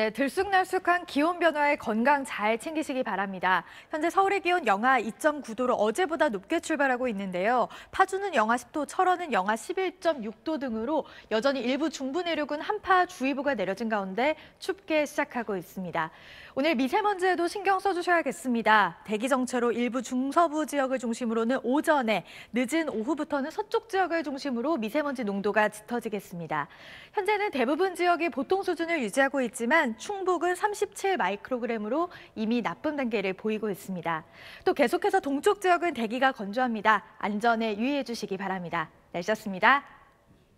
네, 들쑥날쑥한 기온 변화에 건강 잘 챙기시기 바랍니다. 현재 서울의 기온 영하 2.9도로 어제보다 높게 출발하고 있는데요. 파주는 영하 10도, 철원은 영하 11.6도 등으로 여전히 일부 중부 내륙은 한파 주의보가 내려진 가운데 춥게 시작하고 있습니다. 오늘 미세먼지에도 신경 써주셔야겠습니다. 대기 정체로 일부 중서부 지역을 중심으로는 오전에, 늦은 오후부터는 서쪽 지역을 중심으로 미세먼지 농도가 짙어지겠습니다. 현재는 대부분 지역이 보통 수준을 유지하고 있지만 충북은 37 마이크로그램으로 이미 나쁨 단계를 보이고 있습니다. 또 계속해서 동쪽 지역은 대기가 건조합니다. 안전에 유의해 주시기 바랍니다. 내셨습니다